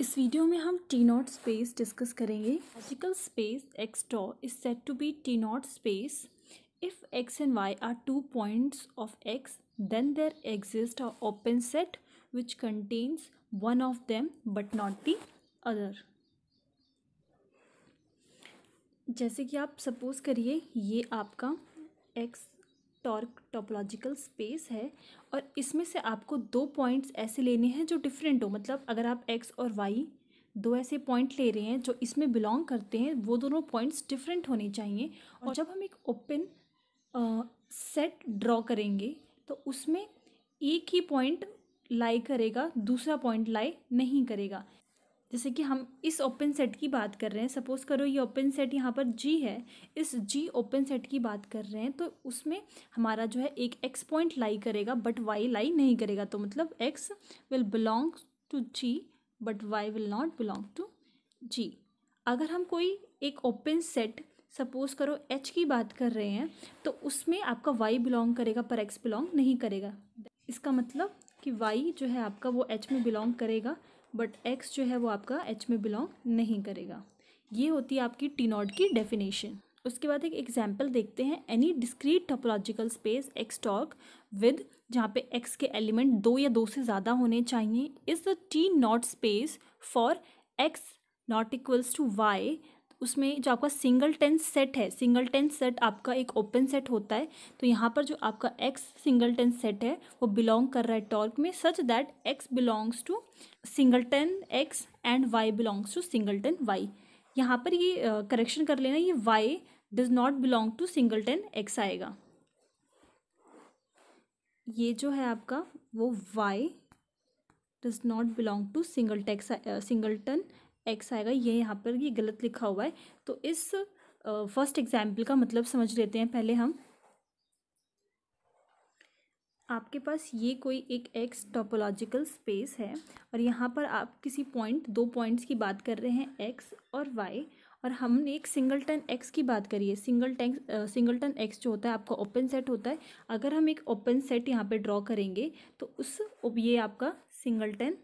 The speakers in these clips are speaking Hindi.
इस वीडियो में हम टी नॉट स्पेस डिस्कस करेंगे logical space X tau is set to be T naught space if X and Y are two points of X then there exist a open set which contains one of them but not the other जैसे कि आप सपोज करिए ये आपका एक्स टॉर्क टोपोलॉजिकल स्पेस है और इसमें से आपको दो पॉइंट्स ऐसे लेने हैं जो डिफरेंट हो मतलब अगर आप एक्स और वाई दो ऐसे पॉइंट ले रहे हैं जो इसमें बिलोंग करते हैं वो दोनों पॉइंट्स डिफरेंट होने चाहिए और जब हम एक ओपन सेट ड्रॉ करेंगे तो उसमें एक ही पॉइंट लाई करेगा दूसरा पॉइंट लाई नहीं करेगा जैसे कि हम इस ओपन सेट की बात कर रहे हैं सपोज़ करो ये ओपन सेट यहाँ पर जी है इस जी ओपन सेट की बात कर रहे हैं तो उसमें हमारा जो है एक एक्स पॉइंट लाई करेगा बट वाई लाई नहीं करेगा तो मतलब X will belong to G but Y will not belong to G अगर हम कोई एक ओपन सेट सपोज़ करो एच की बात कर रहे हैं तो उसमें आपका वाई बिलोंग करेगा पर एक्स बिलोंग नहीं करेगा इसका मतलब कि वाई जो है आपका वो एच में बिलोंग करेगा बट एक्स जो है वो आपका एच में बिलोंग नहीं करेगा ये होती है आपकी टी नॉट की डेफिनेशन उसके बाद एक एग्जाम्पल देखते हैं any discrete topological space X tau with जहाँ पे एक्स के एलिमेंट दो या दो से ज़्यादा होने चाहिए is the T naught space for X not equals to Y उसमें जो आपका सिंगल टेंस सेट है सिंगल टेंस सेट आपका एक ओपन सेट होता है तो यहाँ पर जो आपका एक्स सिंगल टेंस सेट है वो बिलोंग कर रहा है टॉर्क में such that X belongs to singleton X and Y belongs to singleton Y यहाँ पर ये करेक्शन uh, कर लेना ये Y does not belong to singleton X आएगा ये जो है आपका वो Y does not belong to singleton singleton X आएगा ये यहाँ पर ये गलत लिखा हुआ है तो इस फर्स्ट एग्जाम्पल का मतलब समझ लेते हैं पहले हम आपके पास ये कोई एक एक्स टोपोलॉजिकल स्पेस है और यहाँ पर आप किसी पॉइंट दो पॉइंट्स की बात कर रहे हैं एक्स और वाई और हमने एक सिंगलटन एक्स की बात करी है सिंगल टैंक सिंगलटन एक्स जो होता है आपका ओपन सेट होता है अगर हम एक ओपन सेट यहाँ पे ड्रॉ करेंगे तो उस ये आपका सिंगलटन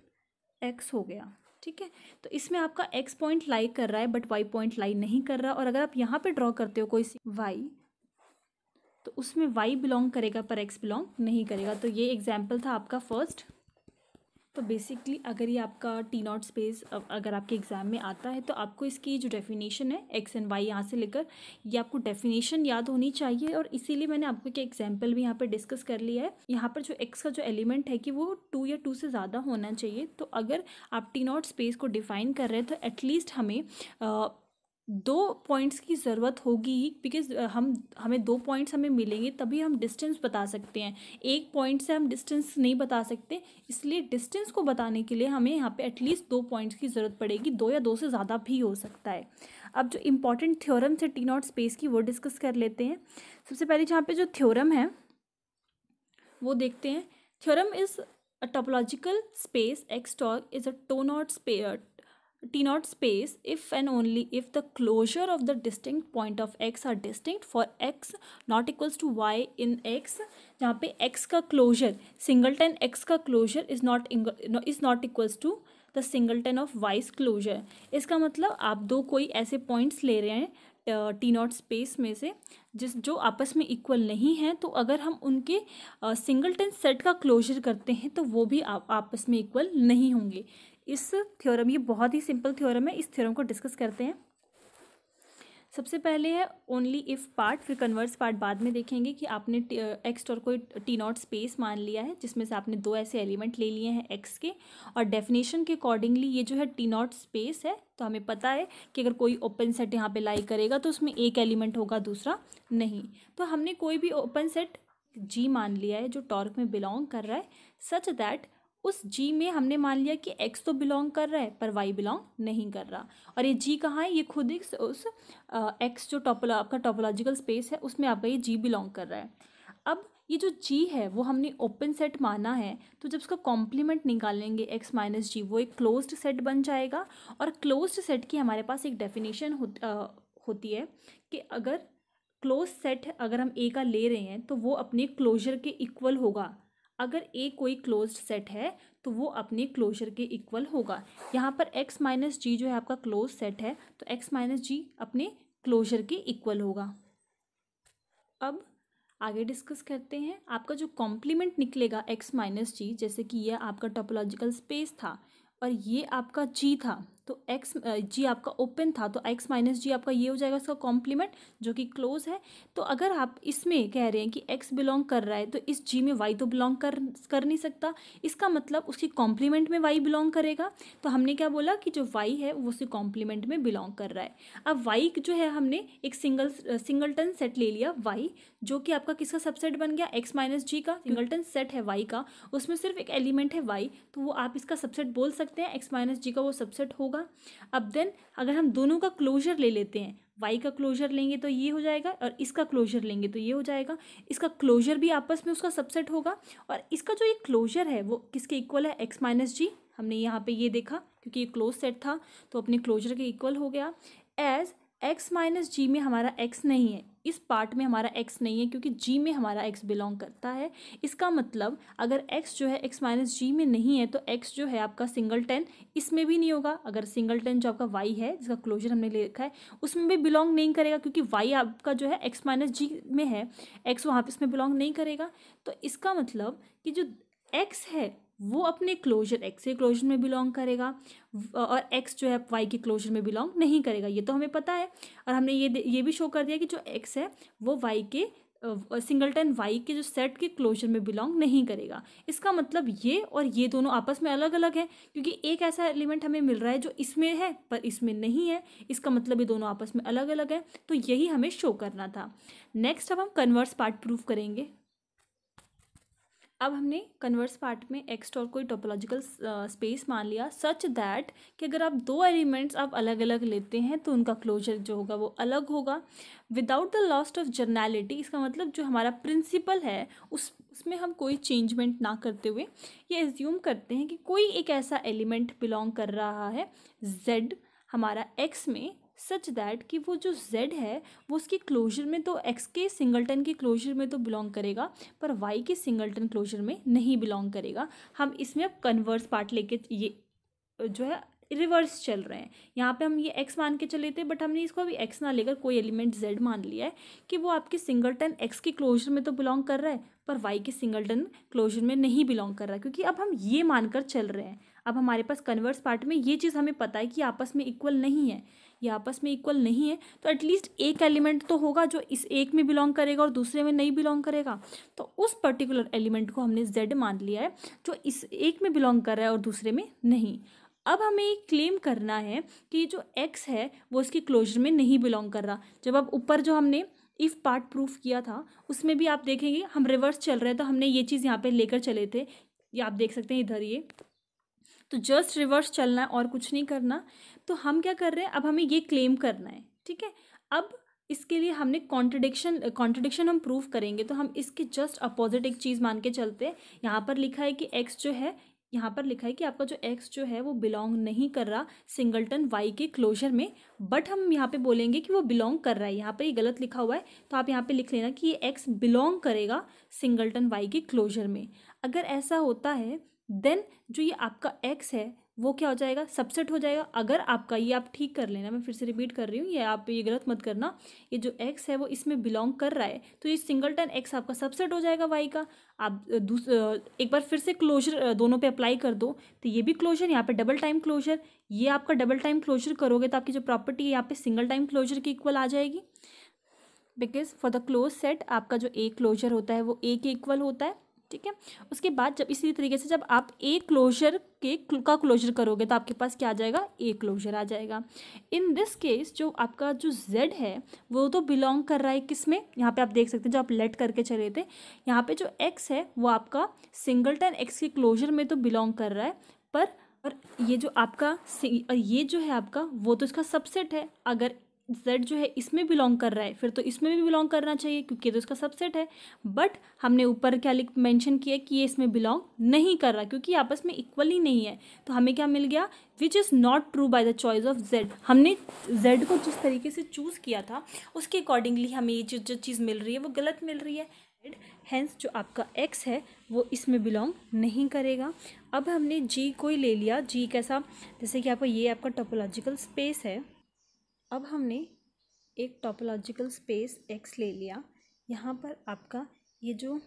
एक्स हो गया ठीक है तो इसमें आपका एक्स पॉइंट लाई कर रहा है बट वाई पॉइंट लाई नहीं कर रहा और अगर आप यहाँ पे ड्रॉ करते हो कोई सी वाई तो उसमें वाई बिलोंग करेगा पर एक्स बिलोंग नहीं करेगा तो ये एग्जाम्पल था आपका फर्स्ट तो बेसिकली अगर ये आपका टी नॉट स्पेस अगर आपके एग्ज़ाम में आता है तो आपको इसकी जो डेफिनेशन है एक्स एंड वाई यहाँ से लेकर ये आपको डेफिनेशन याद होनी चाहिए और इसीलिए मैंने आपको एक एग्जाम्पल भी यहाँ पर डिस्कस कर लिया है यहाँ पर जो एक्स का जो एलिमेंट है कि वो टू या टू से ज़्यादा होना चाहिए तो अगर आप टी नॉट स्पेस को डिफाइन कर रहे हैं तो एटलीस्ट हमें आ, दो पॉइंट्स की ज़रूरत होगी बिकॉज हम हमें दो पॉइंट्स हमें मिलेंगे तभी हम डिस्टेंस बता सकते हैं एक पॉइंट से हम डिस्टेंस नहीं बता सकते इसलिए डिस्टेंस को बताने के लिए हमें यहाँ पे एटलीस्ट दो पॉइंट्स की ज़रूरत पड़ेगी दो या दो से ज़्यादा भी हो सकता है अब जो इम्पॉर्टेंट थ्योरम से टी नॉट स्पेस की वो डिस्कस कर लेते हैं सबसे पहले जहाँ पर जो थ्योरम है वो देखते हैं theorem is topological space X tau is a T naught space t naught space if and only if the closure of the distinct point of x are distinct for x not equals to y in x जहाँ पे x का closure singleton x का closure is not is not equals to the singleton of Y's closure इसका मतलब आप दो कोई ऐसे पॉइंट्स ले रहे हैं टी नॉट स्पेस में से जिस जो आपस में इक्वल नहीं है तो अगर हम उनके सिंगल टेन सेट का क्लोजर करते हैं तो वो भी आप आपस में इक्वल नहीं होंगे इस थ्योरम ये बहुत ही सिंपल थ्योरम है इस थ्योरम को डिस्कस करते हैं सबसे पहले है ओनली इफ़ पार्ट फिर कन्वर्स पार्ट बाद में देखेंगे कि आपने एक्स और कोई टी नॉट स्पेस मान लिया है जिसमें से आपने दो ऐसे एलिमेंट ले लिए हैं एक्स के और डेफिनेशन के अकॉर्डिंगली ये जो है टी नॉट स्पेस है तो हमें पता है कि अगर कोई ओपन सेट यहाँ पे लाई करेगा तो उसमें एक एलिमेंट होगा दूसरा नहीं तो हमने कोई भी ओपन सेट जी मान लिया है जो टॉर्क में बिलोंग कर रहा है सच दैट उस जी में हमने मान लिया कि एक्स तो बिलोंग कर रहा है पर वाई बिलोंग नहीं कर रहा और ये जी कहाँ है ये खुद ही उस एक्स जो टॉपोलो आपका टॉपोलॉजिकल स्पेस है उसमें आपका ये जी बिलोंग कर रहा है अब ये जो जी है वो हमने ओपन सेट माना है तो जब उसका कॉम्प्लीमेंट निकालेंगे एक्स माइनस जी वो एक क्लोज्ड सेट बन जाएगा और क्लोज्ड सेट की हमारे पास एक डेफिनेशन हो, होती है कि अगर क्लोज सेट अगर हम ए का ले रहे हैं तो वो अपने क्लोजर के इक्वल होगा अगर ए कोई क्लोज सेट है तो वो अपने क्लोजर के इक्वल होगा यहाँ पर एक्स माइनस जी जो है आपका क्लोज सेट है तो एक्स माइनस जी अपने क्लोजर के इक्वल होगा अब आगे डिस्कस करते हैं आपका जो कॉम्प्लीमेंट निकलेगा एक्स माइनस जी जैसे कि यह आपका टोपोलॉजिकल स्पेस था और ये आपका जी था तो एक्स जी आपका ओपन था तो एक्स माइनस जी आपका ये हो जाएगा उसका कॉम्प्लीमेंट जो कि क्लोज है तो अगर आप इसमें कह रहे हैं कि एक्स बिलोंग कर रहा है तो इस जी में वाई तो बिलोंग कर कर नहीं सकता इसका मतलब उसकी कॉम्प्लीमेंट में वाई बिलोंग करेगा तो हमने क्या बोला कि जो वाई है वो उसके कॉम्प्लीमेंट में बिलोंग कर रहा है अब वाई जो है हमने एक सिंगल सिंगलटन सेट ले लिया वाई जो कि आपका किसका सबसेट बन गया एक्स माइनस जी का सिंगलटन सेट है वाई का उसमें सिर्फ एक एलिमेंट है वाई तो वो आप इसका सबसेट बोल सकते हैं एक्स माइनस जी का वो सबसेट होगा होगा अब देन अगर हम दोनों का क्लोजर ले लेते हैं वाई का क्लोजर लेंगे तो ये हो जाएगा और इसका क्लोजर लेंगे तो ये हो जाएगा इसका क्लोजर भी आपस में उसका सबसेट होगा और इसका जो ये क्लोजर है वो किसके इक्वल है एक्स माइनस जी हमने यहाँ पे ये देखा क्योंकि ये क्लोज सेट था तो अपने क्लोजर के इक्वल हो गया एज एक्स माइनस जी में हमारा एक्स नहीं है इस पार्ट में हमारा एक्स नहीं है क्योंकि जी में हमारा एक्स बिलोंग करता है इसका मतलब अगर एक्स जो है एक्स माइनस जी में नहीं है तो एक्स जो है आपका सिंगल टेन इसमें भी नहीं होगा अगर सिंगल टेन जो आपका वाई है जिसका क्लोजर हमने ले रखा है उसमें भी बिलोंग नहीं करेगा क्योंकि वाई आपका जो है एक्स माइनस जी में है एक्स वहाँ पर इसमें बिलोंग नहीं करेगा तो इसका मतलब कि जो एक्स है वो अपने क्लोजर एक्स के क्लोजर में बिलोंग करेगा और एक्स जो है वाई के क्लोजर में बिलोंग नहीं करेगा ये तो हमें पता है और हमने ये ये भी शो कर दिया कि जो एक्स है वो वाई के सिंगलटन वाई के जो सेट के क्लोजर में बिलोंग नहीं करेगा इसका मतलब ये और ये दोनों आपस में अलग अलग है क्योंकि एक ऐसा एलिमेंट हमें मिल रहा है जो इसमें है पर इसमें नहीं है इसका मतलब ये दोनों आपस में अलग अलग है तो यही हमें शो करना था नेक्स्ट अब हम कन्वर्स पार्ट प्रूफ करेंगे अब हमने कन्वर्स पार्ट में एक्स्ट्रा और कोई टोपोलॉजिकल स्पेस मान लिया सच दैट कि अगर आप दो एलिमेंट्स आप अलग अलग लेते हैं तो उनका क्लोजर जो होगा वो अलग होगा without the loss of generality इसका मतलब जो हमारा प्रिंसिपल है उस उसमें हम कोई चेंजमेंट ना करते हुए ये एज्यूम करते हैं कि कोई एक ऐसा एलिमेंट बिलोंग कर रहा है जेड हमारा एक्स में सच दैट कि वो जो z है वो उसके क्लोजर में तो x के सिंगलटन के क्लोजर में तो बिलोंग करेगा पर y के सिंगलटन क्लोजर में नहीं बिलोंग करेगा हम इसमें अब कन्वर्स पार्ट लेके ये जो है रिवर्स चल रहे हैं यहाँ पे हम ये x मान के चले थे बट हमने इसको अभी x ना लेकर कोई एलिमेंट z मान लिया है कि वो आपके सिंगलटन x के क्लोजर में तो बिलोंग कर रहा है पर y के सिंगलटन क्लोजर में नहीं बिलोंग कर रहा है क्योंकि अब हम ये मानकर चल रहे हैं अब हमारे पास कन्वर्स पार्ट में ये चीज़ हमें पता है कि आपस में इक्वल नहीं है ये आपस में इक्वल नहीं है तो एटलीस्ट एक एलिमेंट तो होगा जो इस एक में बिलोंग करेगा और दूसरे में नहीं बिलोंग करेगा तो उस पर्टिकुलर एलिमेंट को हमने जेड मान लिया है जो इस एक में बिलोंग कर रहा है और दूसरे में नहीं अब हमें क्लेम करना है कि जो एक्स है वो इसके क्लोजर में नहीं बिलोंग कर रहा जब अब ऊपर जो हमने इफ़ पार्ट प्रूफ किया था उसमें भी आप देखेंगे हम रिवर्स चल रहे हैं तो हमने ये चीज़ यहाँ पे लेकर चले थे ये आप देख सकते हैं इधर ये तो जस्ट रिवर्स चलना है और कुछ नहीं करना तो हम क्या कर रहे हैं अब हमें ये क्लेम करना है ठीक है अब इसके लिए हमने कॉन्ट्रडिक्शन कॉन्ट्रडिक्शन हम प्रूव करेंगे तो हम इसके जस्ट अपोजिट एक चीज़ मान के चलते हैं यहाँ पर लिखा है कि एक्स जो है यहाँ पर लिखा है कि आपका जो एक्स जो है वो बिलोंग नहीं कर रहा सिंगलटन वाई के क्लोजर में बट हम यहाँ पे बोलेंगे कि वो बिलोंग कर रहा है यहाँ पर ये गलत लिखा हुआ है तो आप यहाँ पे लिख लेना कि ये एक्स बिलोंग करेगा सिंगलटन वाई के क्लोजर में अगर ऐसा होता है देन जो ये आपका एक्स है वो क्या हो जाएगा सबसेट हो जाएगा अगर आपका ये आप ठीक कर लेना मैं फिर से रिपीट कर रही हूँ ये आप ये गलत मत करना ये जो एक्स है वो इसमें बिलोंग कर रहा है तो ये सिंगलटन एक्स आपका सबसेट हो जाएगा वाई का आप दूस एक बार फिर से क्लोजर दोनों पे अप्लाई कर दो तो ये भी क्लोजर यहाँ पे डबल टाइम क्लोजर ये आपका डबल टाइम क्लोजर करोगे तो आपकी जो प्रॉपर्टी है यहाँ पे सिंगल टाइम क्लोजर की इक्वल आ जाएगी because for the close set आपका जो ए क्लोजर होता है वो ए के इक्वल होता है ठीक है उसके बाद जब इसी तरीके से जब आप ए क्लोजर के का क्लोजर करोगे तो आपके पास क्या आ जाएगा ए क्लोजर आ जाएगा इन दिस केस जो आपका जो जेड है वो तो बिलोंग कर रहा है किस में यहाँ पे आप देख सकते हैं जो आप लेट करके चले थे यहाँ पे जो एक्स है वो आपका सिंगलटन एक्स के क्लोजर में तो बिलोंग कर रहा है पर और ये जो आपका ये जो है आपका वो तो इसका सबसेट है अगर जेड जो है इसमें बिलोंग कर रहा है फिर तो इसमें भी बिलोंग करना चाहिए क्योंकि ये तो इसका सबसेट है बट हमने ऊपर क्या लिख मैंशन किया कि ये इसमें बिलोंग नहीं कर रहा क्योंकि आपस में इक्वली नहीं है तो हमें क्या मिल गया which is not true by the choice of Z हमने जेड को जिस तरीके से चूज़ किया था उसके अकॉर्डिंगली हमें ये जो जो चीज़ मिल रही है वो गलत मिल रही है हैंस जो आपका एक्स है वो इसमें बिलोंग नहीं करेगा अब हमने जी को ही ले लिया जी कैसा जैसे कि आपका ये आपका टोपोलॉजिकल स्पेस है अब हमने एक टॉपोलॉजिकल स्पेस एक्स ले लिया यहाँ पर आपका ये जो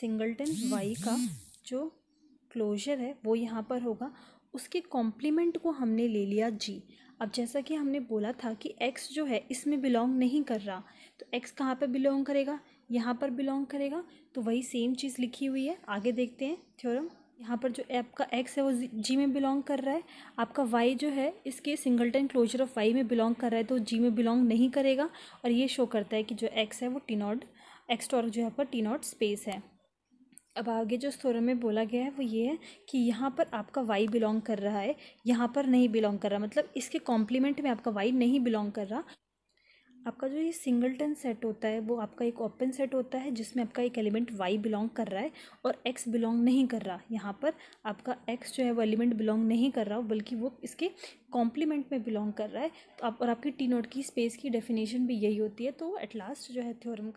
सिंगल्टन वाई का जो क्लोजर है वो यहाँ पर होगा उसके कॉम्प्लीमेंट को हमने ले लिया जी अब जैसा कि हमने बोला था कि एक्स जो है इसमें बिलोंग नहीं कर रहा तो एक्स कहाँ पर बिलोंग करेगा यहाँ पर बिलोंग करेगा तो वही सेम चीज़ लिखी हुई है आगे देखते हैं थ्योरम यहाँ पर जो आपका एक्स है वो जी में बिलोंग कर रहा है आपका वाई जो है इसके सिंगलटन क्लोजर ऑफ वाई में बिलोंग कर रहा है तो जी में बिलोंग नहीं करेगा और ये शो करता है कि जो एक्स है वो टी नॉट एक्स टॉर्क जो है पर टी नॉट स्पेस है अब आगे जो थोरम में बोला गया है वो ये है कि यहाँ पर आपका वाई बिलोंग कर रहा है यहाँ पर नहीं बिलोंग कर रहा मतलब इसके कॉम्प्लीमेंट में आपका वाई नहीं बिलोंग कर रहा आपका जो ये सिंगलटन सेट होता है वो आपका एक ओपन सेट होता है जिसमें आपका एक एलिमेंट वाई बिलोंग कर रहा है और एक्स बिलोंग नहीं कर रहा यहाँ पर आपका एक्स जो है वो एलिमेंट बिलोंग नहीं कर रहा बल्कि वो इसके कॉम्प्लीमेंट में बिलोंग कर रहा है तो आप और आपकी टी नोट की स्पेस की डेफिनेशन भी यही होती है तो एट लास्ट जो है थ्योरम